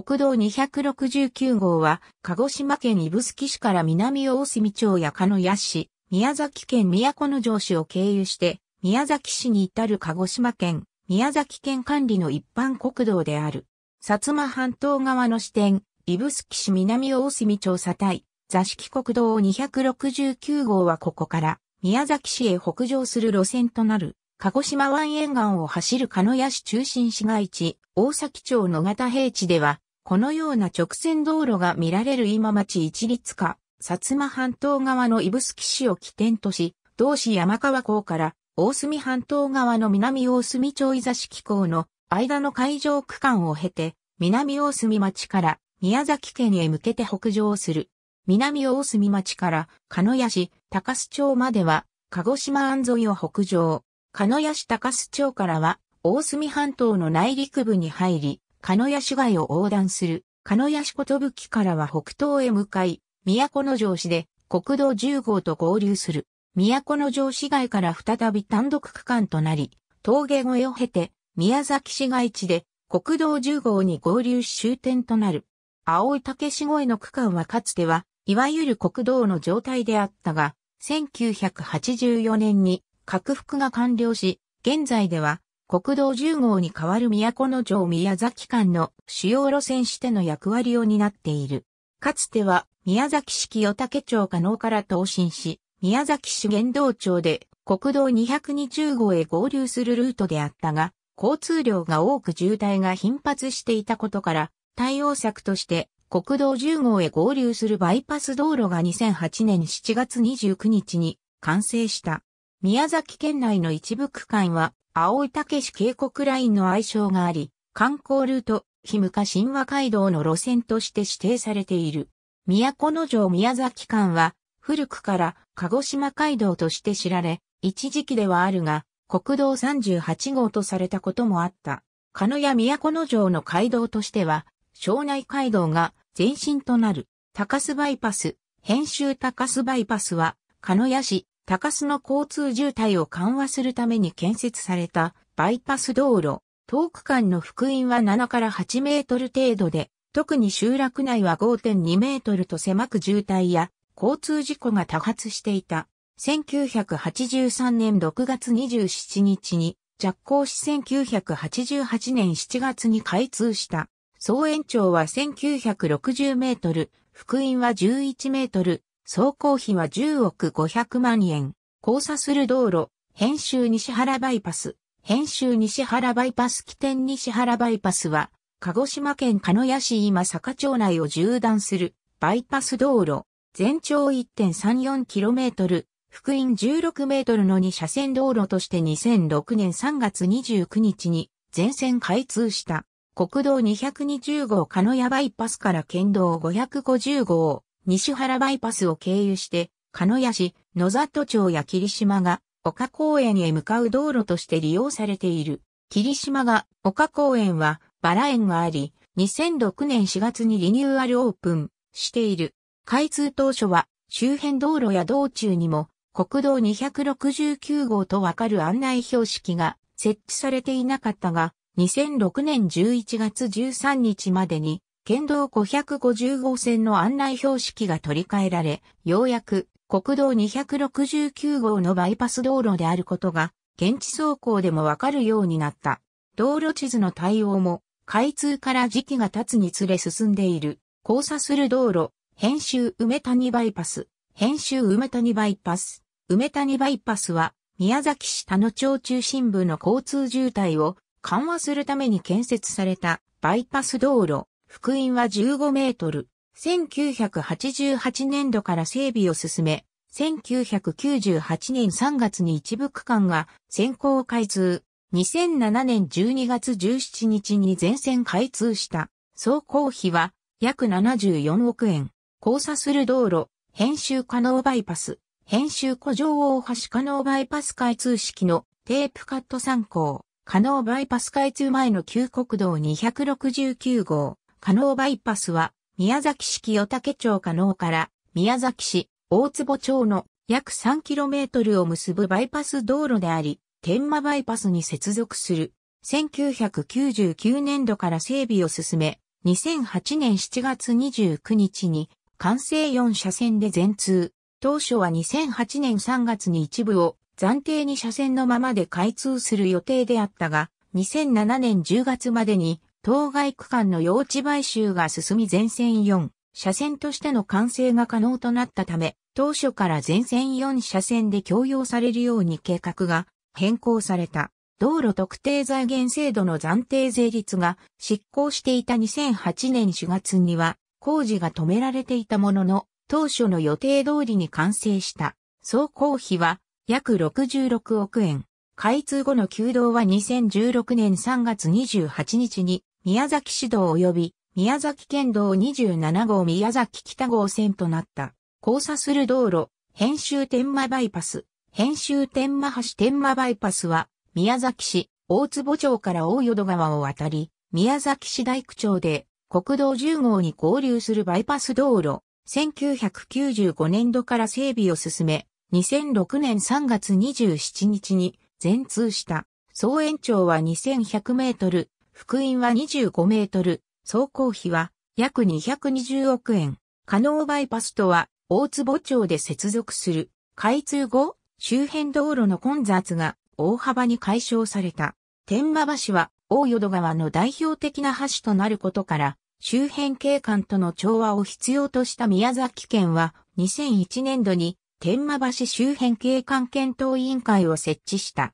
国道269号は、鹿児島県指宿市から南大隅町や鹿屋市、宮崎県都城市を経由して、宮崎市に至る鹿児島県、宮崎県管理の一般国道である。薩摩半島側の支店、指宿市南大隅町佐対、座敷国道269号はここから、宮崎市へ北上する路線となる。鹿児島湾沿岸を走る鹿屋市中心市街地、大崎町野方平地では、このような直線道路が見られる今町一律化、薩摩半島側の指宿市を起点とし、同市山川港から大隅半島側の南大隅町伊座敷港の間の海上区間を経て、南大隅町から宮崎県へ向けて北上する。南大隅町から鹿屋市高須町までは鹿児島安沿いを北上。鹿屋市高須町からは大隅半島の内陸部に入り、鹿屋市街を横断する、鹿屋市ことぶきからは北東へ向かい、都城市で国道10号と合流する。都城市街から再び単独区間となり、峠越えを経て、宮崎市街地で国道10号に合流し終点となる。青い竹市越えの区間はかつては、いわゆる国道の状態であったが、1984年に拡幅が完了し、現在では国道10号に代わる都の城宮崎間の主要路線しての役割を担っている。かつては宮崎市清武町加納から投進し、宮崎市玄道町で国道220号へ合流するルートであったが、交通量が多く渋滞が頻発していたことから、対応策として国道10号へ合流するバイパス道路が2008年7月29日に完成した。宮崎県内の一部区間は青い景市渓谷ラインの愛称があり、観光ルート、日向神話街道の路線として指定されている。都城宮崎間は、古くから鹿児島街道として知られ、一時期ではあるが、国道38号とされたこともあった。鹿屋都城の街道としては、庄内街道が前身となる、高須バイパス、編集高須バイパスは、鹿屋市、高須の交通渋滞を緩和するために建設されたバイパス道路、遠く間の福音は7から8メートル程度で、特に集落内は5.2メートルと狭く渋滞や交通事故が多発していた。1983年6月27日に着工し1988年7月に開通した。総延長は1960メートル、福音は11メートル、総工費は10億500万円。交差する道路、編集西原バイパス。編集西原バイパス起点西原バイパスは、鹿児島県鹿屋市今坂町内を縦断するバイパス道路。全長 1.34km、福音 16m の2車線道路として2006年3月29日に全線開通した。国道220号鹿屋バイパスから県道550号、西原バイパスを経由して、鹿屋市、野里町や霧島が、丘公園へ向かう道路として利用されている。霧島が、丘公園は、バラ園があり、2006年4月にリニューアルオープンしている。開通当初は、周辺道路や道中にも、国道269号とわかる案内標識が設置されていなかったが、2006年11月13日までに県道550号線の案内標識が取り替えられ、ようやく国道269号のバイパス道路であることが、現地走行でもわかるようになった。道路地図の対応も、開通から時期が経つにつれ進んでいる。交差する道路、編集梅谷バイパス、編集梅谷バイパス、梅谷バイパスは、宮崎市田野町中心部の交通渋滞を緩和するために建設されたバイパス道路。福音は15メートル。1988年度から整備を進め、1998年3月に一部区間が先行開通。2007年12月17日に全線開通した。総工費は約74億円。交差する道路、編集可能バイパス、編集古城大橋可能バイパス開通式のテープカット参考。可能バイパス開通前の旧国道269号。加納バイパスは、宮崎市清竹町加納から、宮崎市大坪町の約 3km を結ぶバイパス道路であり、天満バイパスに接続する。1999年度から整備を進め、2008年7月29日に、完成4車線で全通。当初は2008年3月に一部を暫定に車線のままで開通する予定であったが、2007年10月までに当該区間の用地買収が進み全線4車線としての完成が可能となったため、当初から全線4車線で共用されるように計画が変更された。道路特定財源制度の暫定税率が執行していた2008年4月には工事が止められていたものの当初の予定通りに完成した。総工費は約66億円。開通後の旧道は2016年3月28日に宮崎市道及び宮崎県道27号宮崎北号線となった。交差する道路、編集天満バイパス、編集天満橋天満バイパスは、宮崎市、大坪町から大淀川を渡り、宮崎市大区町で国道10号に合流するバイパス道路、1995年度から整備を進め、2006年3月27日に全通した。総延長は2100メートル、福音は25メートル、総工費は約220億円。加納バイパスとは大坪町で接続する開通後、周辺道路の混雑が大幅に解消された。天馬橋は大淀川の代表的な橋となることから、周辺景観との調和を必要とした宮崎県は2001年度に天馬橋周辺景観検討委員会を設置した。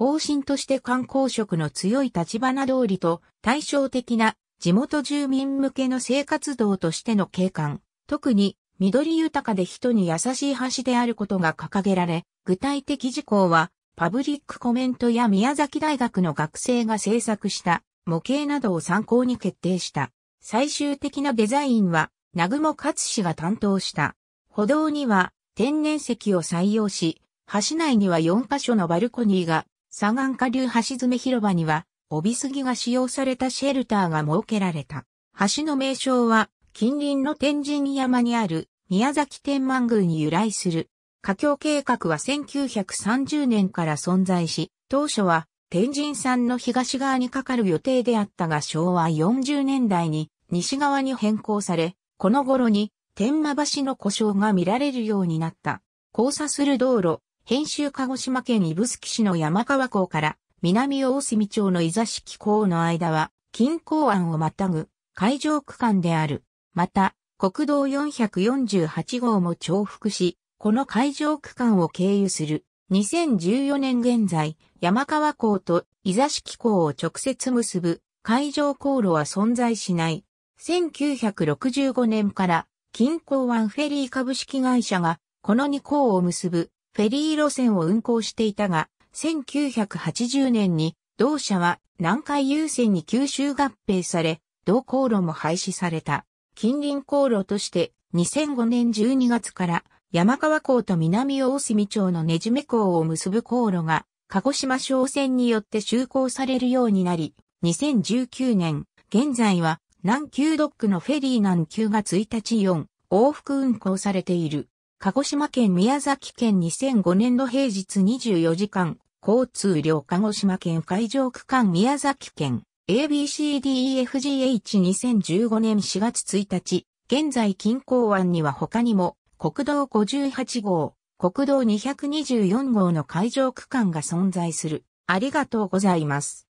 方針として観光色の強い立花通りと対照的な地元住民向けの生活道としての景観、特に緑豊かで人に優しい橋であることが掲げられ、具体的事項はパブリックコメントや宮崎大学の学生が制作した模型などを参考に決定した。最終的なデザインは、南雲勝氏が担当した。歩道には天然石を採用し、橋内には4カ所のバルコニーが左岸下流橋爪広場には、帯杉が使用されたシェルターが設けられた。橋の名称は、近隣の天神山にある宮崎天満宮に由来する。架橋計画は1930年から存在し、当初は天神山の東側にかかる予定であったが昭和40年代に西側に変更され、この頃に天満橋の故障が見られるようになった。交差する道路、編集鹿児島県指宿市の山川港から南大隅町の伊座敷港の間は、近港湾をまたぐ海上区間である。また、国道448号も重複し、この海上区間を経由する。2014年現在、山川港と伊座敷港を直接結ぶ海上航路は存在しない。1965年から近港湾フェリー株式会社がこの2港を結ぶフェリー路線を運行していたが、1980年に同社は南海優先に吸収合併され、同航路も廃止された。近隣航路として2005年12月から山川港と南大隅町のねじめ港を結ぶ航路が鹿児島商船によって就航されるようになり、2019年、現在は南急ドックのフェリー南急が1日4往復運行されている。鹿児島県宮崎県2005年度平日24時間、交通量鹿児島県海上区間宮崎県 ABCDEFGH2015 年4月1日、現在近郊湾には他にも国道58号、国道224号の海上区間が存在する。ありがとうございます。